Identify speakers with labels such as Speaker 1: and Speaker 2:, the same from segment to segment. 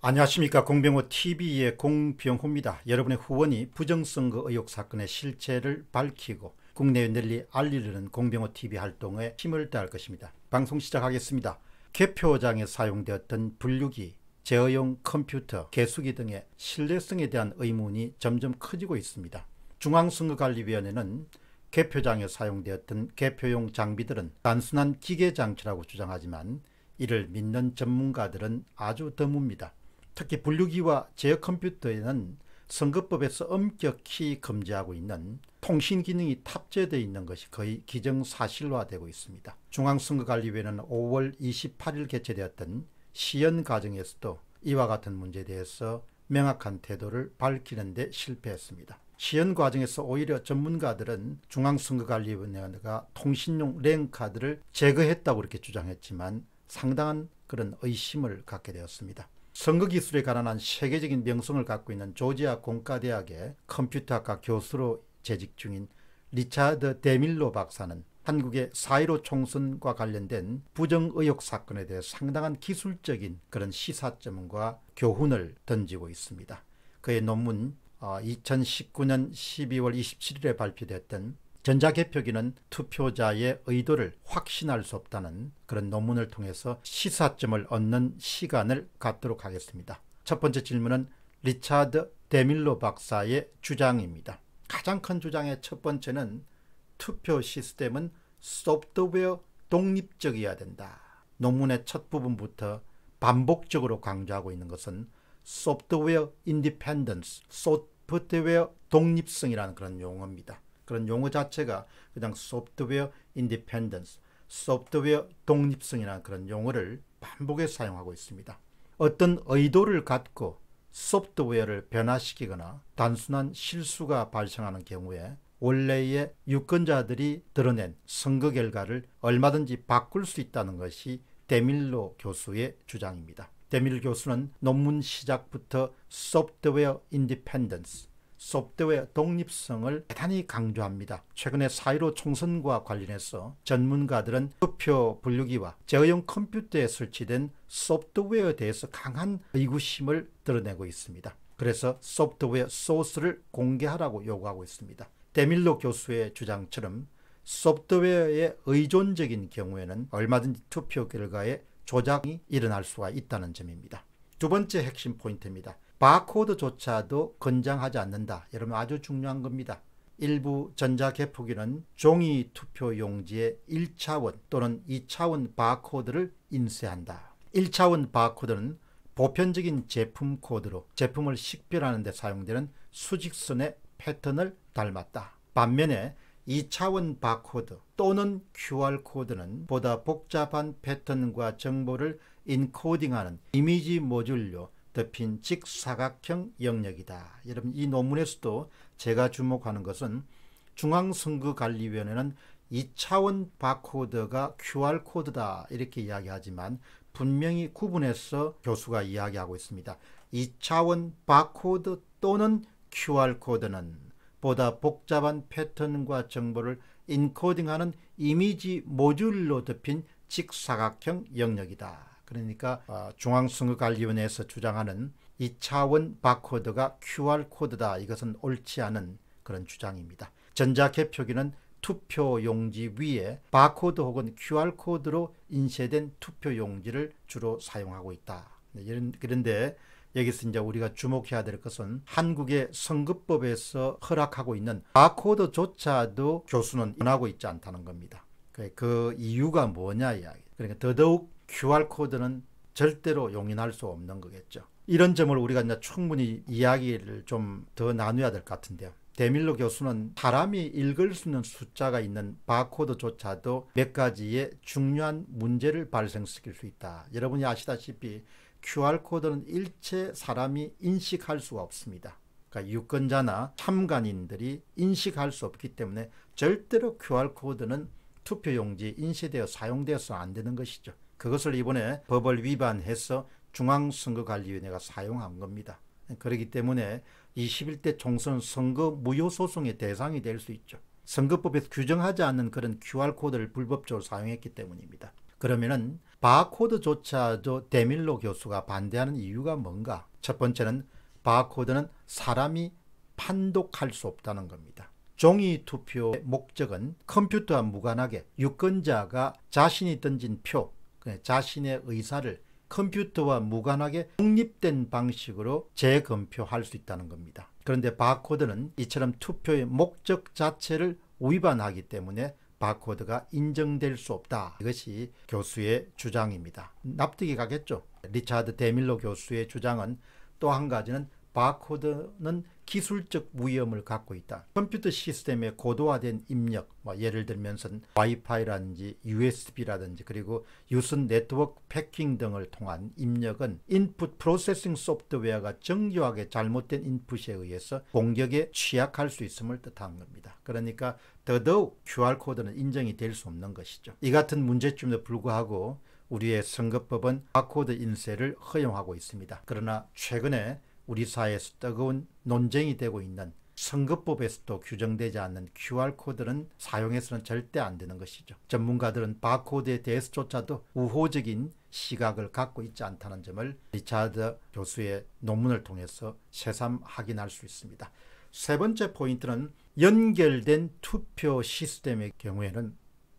Speaker 1: 안녕하십니까 공병호 TV의 공병호입니다. 여러분의 후원이 부정선거 의혹 사건의 실체를 밝히고 국내에 널리 알리려는 공병호 TV 활동에 힘을 다할 것입니다. 방송 시작하겠습니다. 개표장에 사용되었던 분류기, 제어용 컴퓨터, 개수기 등의 신뢰성에 대한 의문이 점점 커지고 있습니다. 중앙선거관리위원회는 개표장에 사용되었던 개표용 장비들은 단순한 기계 장치라고 주장하지만 이를 믿는 전문가들은 아주 드뭅니다. 특히 분류기와 제어 컴퓨터에는 선거법에서 엄격히 금지하고 있는 통신 기능이 탑재되어 있는 것이 거의 기정사실화되고 있습니다. 중앙선거관리위는 원회 5월 28일 개최되었던 시연 과정에서도 이와 같은 문제에 대해서 명확한 태도를 밝히는 데 실패했습니다. 시연 과정에서 오히려 전문가들은 중앙선거관리위원회가 통신용 랭카드를 제거했다고 이렇게 주장했지만 상당한 그런 의심을 갖게 되었습니다. 선거 기술에 관한 세계적인 명성을 갖고 있는 조지아 공과대학의 컴퓨터학과 교수로 재직 중인 리차드 데밀로 박사는 한국의 4.15 총선과 관련된 부정 의혹 사건에 대해 상당한 기술적인 그런 시사점과 교훈을 던지고 있습니다. 그의 논문 2019년 12월 27일에 발표됐던 전자개표기는 투표자의 의도를 확신할 수 없다는 그런 논문을 통해서 시사점을 얻는 시간을 갖도록 하겠습니다. 첫 번째 질문은 리차드 데밀로 박사의 주장입니다. 가장 큰 주장의 첫 번째는 투표 시스템은 소프트웨어 독립적이어야 된다. 논문의 첫 부분부터 반복적으로 강조하고 있는 것은 소프트웨어 인디펜던스, 소프트웨어 독립성이라는 그런 용어입니다. 그런 용어 자체가 그냥 소프트웨어 인디펜던스, 소프트웨어 독립성이라는 그런 용어를 반복해서 사용하고 있습니다. 어떤 의도를 갖고 소프트웨어를 변화시키거나 단순한 실수가 발생하는 경우에 원래의 유권자들이 드러낸 선거 결과를 얼마든지 바꿀 수 있다는 것이 데밀로 교수의 주장입니다. 데밀 교수는 논문 시작부터 소프트웨어 인디펜던스, 소프트웨어 독립성을 대단히 강조합니다. 최근에 4.15 총선과 관련해서 전문가들은 투표 분류기와 제어용 컴퓨터에 설치된 소프트웨어에 대해서 강한 의구심을 드러내고 있습니다. 그래서 소프트웨어 소스를 공개하라고 요구하고 있습니다. 데밀로 교수의 주장처럼 소프트웨어의 의존적인 경우에는 얼마든지 투표 결과에 조작이 일어날 수가 있다는 점입니다. 두 번째 핵심 포인트입니다. 바코드조차도 권장하지 않는다. 여러분 아주 중요한 겁니다. 일부 전자개포기는 종이 투표용지의 1차원 또는 2차원 바코드를 인쇄한다. 1차원 바코드는 보편적인 제품 코드로 제품을 식별하는 데 사용되는 수직선의 패턴을 닮았다. 반면에 2차원 바코드 또는 QR코드는 보다 복잡한 패턴과 정보를 인코딩하는 이미지 모듈로 덮인 직사각형 영역이다. 여러분 이 논문에서도 제가 주목하는 것은 중앙선거관리위원회는 2차원 바코드가 QR코드다 이렇게 이야기하지만 분명히 구분해서 교수가 이야기하고 있습니다. 2차원 바코드 또는 QR코드는 보다 복잡한 패턴과 정보를 인코딩하는 이미지 모듈로 덮인 직사각형 영역이다. 그러니까 어, 중앙선거관리위원회에서 주장하는 2차원 바코드가 QR코드다. 이것은 옳지 않은 그런 주장입니다. 전자개표기는 투표 용지 위에 바코드 혹은 QR코드로 인쇄된 투표 용지를 주로 사용하고 있다. 네, 그런데 여기서 이제 우리가 주목해야 될 것은 한국의 선거법에서 허락하고 있는 바코드조차도 교수는 원하고 있지 않다는 겁니다. 그, 그 이유가 뭐냐 이야기. 그러니까 더더욱 QR코드는 절대로 용인할 수 없는 거겠죠. 이런 점을 우리가 이제 충분히 이야기를 좀 더 나누어야 될 것 같은데요. 데밀로 교수는 사람이 읽을 수 있는 숫자가 있는 바코드조차도 몇 가지의 중요한 문제를 발생시킬 수 있다. 여러분이 아시다시피 QR코드는 일체 사람이 인식할 수가 없습니다. 그러니까 유권자나 참관인들이 인식할 수 없기 때문에 절대로 QR코드는 투표용지 인쇄되어 사용되어서 안 되는 것이죠. 그것을 이번에 법을 위반해서 중앙선거관리위원회가 사용한 겁니다. 그렇기 때문에 21대 총선 선거 무효소송의 대상이 될 수 있죠. 선거법에서 규정하지 않는 그런 QR코드를 불법적으로 사용했기 때문입니다. 그러면은 바코드조차 저 데밀로 교수가 반대하는 이유가 뭔가? 첫 번째는 바코드는 사람이 판독할 수 없다는 겁니다. 종이 투표의 목적은 컴퓨터와 무관하게 유권자가 자신이 던진 표, 네, 자신의 의사를 컴퓨터와 무관하게 독립된 방식으로 재검표할 수 있다는 겁니다. 그런데 바코드는 이처럼 투표의 목적 자체를 위반하기 때문에 바코드가 인정될 수 없다. 이것이 교수의 주장입니다. 납득이 가겠죠. 리차드 데밀로 교수의 주장은 또 한 가지는 바코드는 기술적 위험을 갖고 있다. 컴퓨터 시스템에 고도화된 입력, 뭐 예를 들면 와이파이라든지 USB라든지 그리고 유선 네트워크 패킹 등을 통한 입력은 인풋 프로세싱 소프트웨어가 정교하게 잘못된 인풋에 의해서 공격에 취약할 수 있음을 뜻하는 겁니다. 그러니까 더더욱 QR코드는 인정이 될 수 없는 것이죠. 이 같은 문제점에도 불구하고 우리의 선거법은 바코드 인쇄를 허용하고 있습니다. 그러나 최근에 우리 사회에서 뜨거운 논쟁이 되고 있는 선거법에서도 규정되지 않는 QR코드는 사용해서는 절대 안 되는 것이죠. 전문가들은 바코드에 대해서조차도 우호적인 시각을 갖고 있지 않다는 점을 리차드 교수의 논문을 통해서 새삼 확인할 수 있습니다. 세 번째 포인트는 연결된 투표 시스템의 경우에는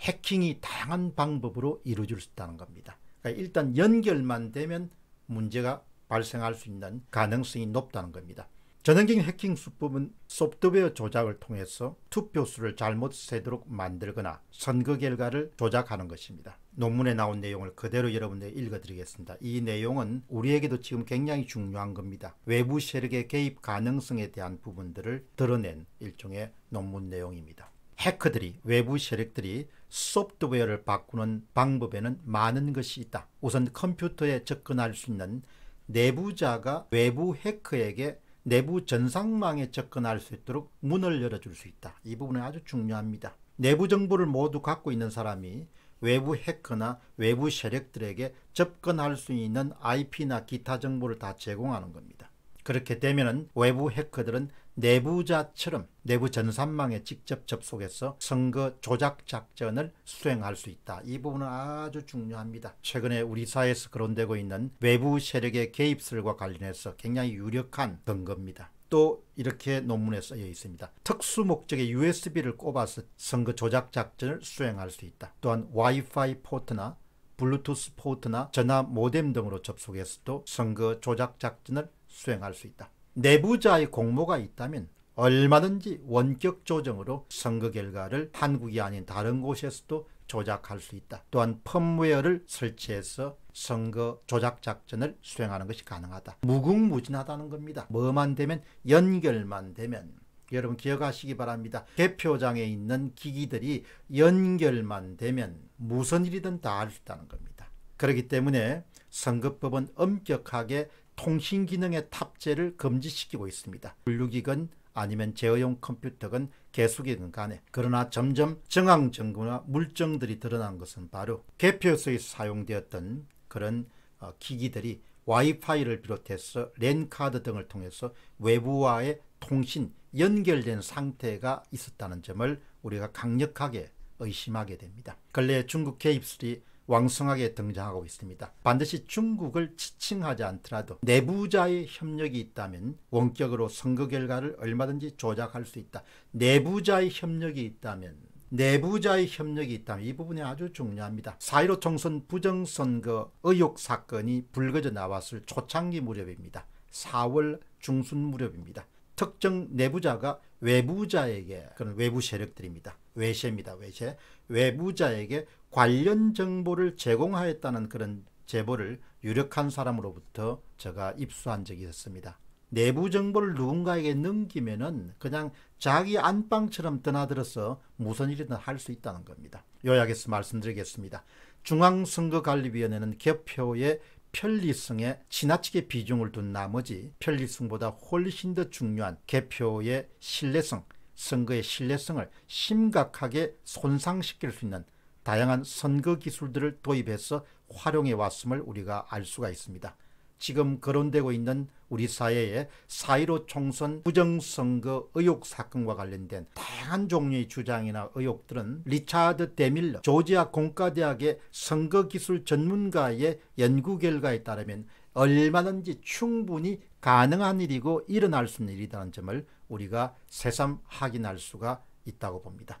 Speaker 1: 해킹이 다양한 방법으로 이루어질 수 있다는 겁니다. 그러니까 일단 연결만 되면 문제가 발생할 수 있는 가능성이 높다는 겁니다. 전형적인 해킹 수법은 소프트웨어 조작을 통해서 투표수를 잘못 세도록 만들거나 선거 결과를 조작하는 것입니다. 논문에 나온 내용을 그대로 여러분들 읽어드리겠습니다. 이 내용은 우리에게도 지금 굉장히 중요한 겁니다. 외부 세력의 개입 가능성에 대한 부분들을 드러낸 일종의 논문 내용입니다. 해커들이 외부 세력들이 소프트웨어를 바꾸는 방법에는 많은 것이 있다. 우선 컴퓨터에 접근할 수 있는 내부자가 외부 해커에게 내부 전상망에 접근할 수 있도록 문을 열어줄 수 있다. 이 부분은 아주 중요합니다. 내부 정보를 모두 갖고 있는 사람이 외부 해커나 외부 세력들에게 접근할 수 있는 IP나 기타 정보를 다 제공하는 겁니다. 그렇게 되면 외부 해커들은 내부자처럼 내부 전산망에 직접 접속해서 선거 조작 작전을 수행할 수 있다. 이 부분은 아주 중요합니다. 최근에 우리 사회에서 거론되고 있는 외부 세력의 개입설과 관련해서 굉장히 유력한 근거입니다. 또 이렇게 논문에 쓰여 있습니다. 특수 목적의 USB를 꼽아서 선거 조작 작전을 수행할 수 있다. 또한 와이파이 포트나 블루투스 포트나 전화 모뎀 등으로 접속해서도 선거 조작 작전을 수행할 수 있다. 내부자의 공모가 있다면 얼마든지 원격 조정으로 선거 결과를 한국이 아닌 다른 곳에서도 조작할 수 있다. 또한 펌웨어를 설치해서 선거 조작 작전을 수행하는 것이 가능하다. 무궁무진하다는 겁니다. 뭐만 되면 연결만 되면 여러분 기억하시기 바랍니다. 개표장에 있는 기기들이 연결만 되면 무슨 일이든 다 할 수 있다는 겁니다. 그렇기 때문에 선거법은 엄격하게 통신 기능의 탑재를 금지시키고 있습니다. 분류기건 아니면 제어용 컴퓨터건 개수기든 간에 그러나 점점 정황정구나 물정들이 드러난 것은 바로 개표소에 사용되었던 그런 어, 기기들이 와이파이를 비롯해서 랜카드 등을 통해서 외부와의 통신 연결된 상태가 있었다는 점을 우리가 강력하게 의심하게 됩니다. 근래 중국 개입술이 왕성하게 등장하고 있습니다. 반드시 중국을 지칭하지 않더라도 내부자의 협력이 있다면 원격으로 선거 결과를 얼마든지 조작할 수 있다. 내부자의 협력이 있다면 내부자의 협력이 있다면 이 부분이 아주 중요합니다. 4.15 총선 부정선거 의혹 사건이 불거져 나왔을 초창기 무렵입니다. 4월 중순 무렵입니다. 특정 내부자가 외부자에게 그런 외부 세력들입니다. 외세입니다. 외세. 외부자에게 관련 정보를 제공하였다는 그런 제보를 유력한 사람으로부터 제가 입수한 적이 있습니다. 내부 정보를 누군가에게 넘기면은 그냥 자기 안방처럼 드나들어서 무슨 일이든 할 수 있다는 겁니다. 요약해서 말씀드리겠습니다. 중앙선거관리위원회는 개표의 편리성에 지나치게 비중을 둔 나머지 편리성보다 훨씬 더 중요한 개표의 신뢰성, 선거의 신뢰성을 심각하게 손상시킬 수 있는 다양한 선거 기술들을 도입해서 활용해 왔음을 우리가 알 수가 있습니다. 지금 거론되고 있는 우리 사회의 사1로 총선 부정선거 의혹 사건과 관련된 다양한 종류의 주장이나 의혹들은 리차드 데밀러 조지아 공과대학의 선거기술 전문가의 연구 결과에 따르면 얼마든지 충분히 가능한 일이고 일어날 수 있는 일이라는 점을 우리가 새삼 확인할 수가 있다고 봅니다.